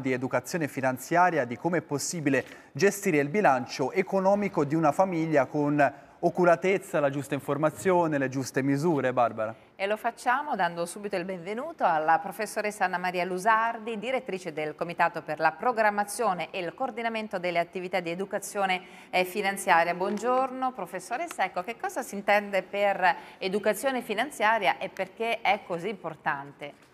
di educazione finanziaria, di come è possibile gestire il bilancio economico di una famiglia con oculatezza, la giusta informazione, le giuste misure, Barbara. E lo facciamo dando subito il benvenuto alla professoressa Anna Maria Lusardi, direttrice del Comitato per la Programmazione e il Coordinamento delle Attività di Educazione eh, Finanziaria. Buongiorno professoressa, ecco che cosa si intende per educazione finanziaria e perché è così importante?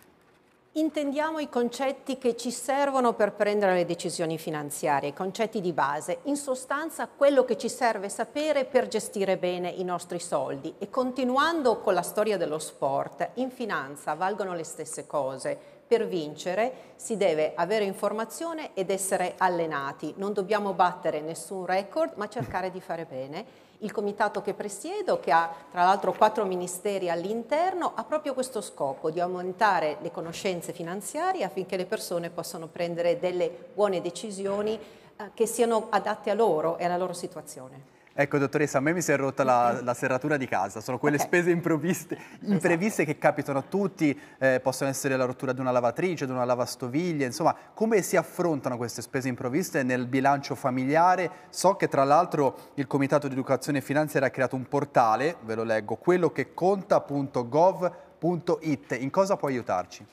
Intendiamo i concetti che ci servono per prendere le decisioni finanziarie, i concetti di base, in sostanza quello che ci serve sapere per gestire bene i nostri soldi e continuando con la storia dello sport, in finanza valgono le stesse cose, per vincere si deve avere informazione ed essere allenati. Non dobbiamo battere nessun record, ma cercare di fare bene. Il comitato che presiedo, che ha tra l'altro quattro ministeri all'interno, ha proprio questo scopo di aumentare le conoscenze finanziarie affinché le persone possano prendere delle buone decisioni eh, che siano adatte a loro e alla loro situazione. Ecco, dottoressa, a me mi si è rotta la, la serratura di casa. Sono quelle okay. spese improvviste, esatto. impreviste esatto. che capitano a tutti. Eh, possono essere la rottura di una lavatrice, di una lavastoviglie. Insomma, come si affrontano queste spese improvviste nel bilancio familiare? So che, tra l'altro, il Comitato di Educazione e Finanziaria ha creato un portale, ve lo leggo, quello che conta.gov.it. In cosa può aiutarci?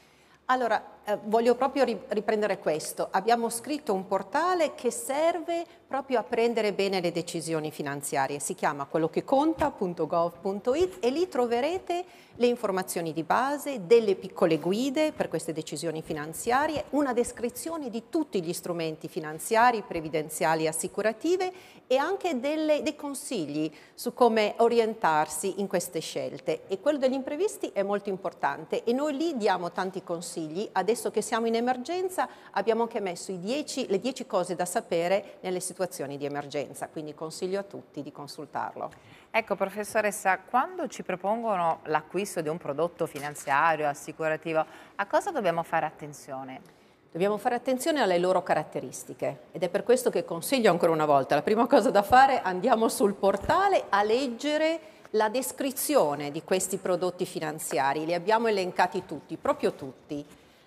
Allora, eh, voglio proprio riprendere questo. Abbiamo scritto un portale che serve proprio a prendere bene le decisioni finanziarie. Si chiama quello che conta.gov.it e lì troverete le informazioni di base, delle piccole guide per queste decisioni finanziarie, una descrizione di tutti gli strumenti finanziari, previdenziali e assicurative e anche delle, dei consigli su come orientarsi in queste scelte. E quello degli imprevisti è molto importante e noi lì diamo tanti consigli. Adesso adesso che siamo in emergenza abbiamo anche messo dieci, le 10 cose da sapere nelle situazioni di emergenza, quindi consiglio a tutti di consultarlo. Ecco professoressa, quando ci propongono l'acquisto di un prodotto finanziario, assicurativo, a cosa dobbiamo fare attenzione? Dobbiamo fare attenzione alle loro caratteristiche ed è per questo che consiglio ancora una volta, la prima cosa da fare andiamo sul portale a leggere la descrizione di questi prodotti finanziari, li abbiamo elencati tutti, proprio tutti.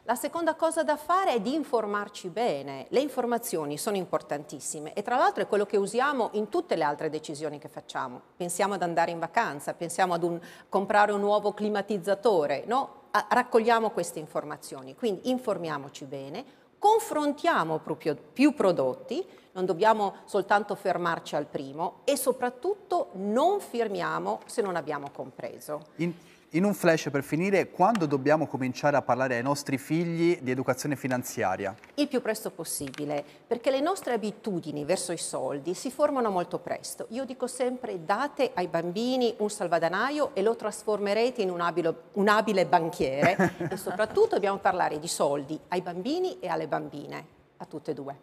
La seconda cosa da fare è di informarci bene. Le informazioni sono importantissime e tra l'altro è quello che usiamo in tutte le altre decisioni che facciamo. Pensiamo ad andare in vacanza, pensiamo ad un, comprare un nuovo climatizzatore, no? raccogliamo queste informazioni, quindi informiamoci bene, confrontiamo proprio più prodotti, non dobbiamo soltanto fermarci al primo e soprattutto non firmiamo se non abbiamo compreso. In in un flash per finire, quando dobbiamo cominciare a parlare ai nostri figli di educazione finanziaria? Il più presto possibile, perché le nostre abitudini verso i soldi si formano molto presto. Io dico sempre date ai bambini un salvadanaio e lo trasformerete in un, abilo, un abile banchiere e soprattutto dobbiamo parlare di soldi ai bambini e alle bambine, a tutte e due.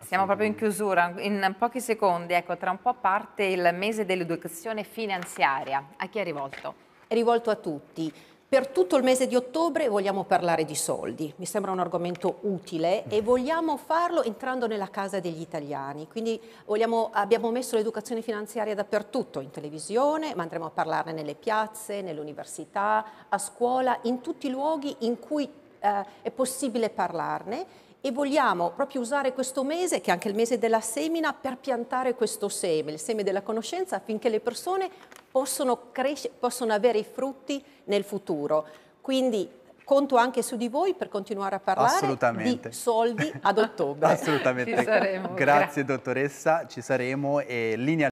Siamo proprio in chiusura, in pochi secondi, ecco, tra un po' parte il mese dell'educazione finanziaria. A chi è rivolto? rivolto a tutti. Per tutto il mese di ottobre vogliamo parlare di soldi, mi sembra un argomento utile e vogliamo farlo entrando nella casa degli italiani, quindi vogliamo, abbiamo messo l'educazione finanziaria dappertutto, in televisione, ma andremo a parlarne nelle piazze, nell'università, a scuola, in tutti i luoghi in cui eh, è possibile parlarne e vogliamo proprio usare questo mese, che è anche il mese della semina, per piantare questo seme, il seme della conoscenza, affinché le persone possono, cresce, possono avere i frutti nel futuro. Quindi conto anche su di voi per continuare a parlare di soldi ad ottobre. Assolutamente. Grazie dottoressa, ci saremo e linea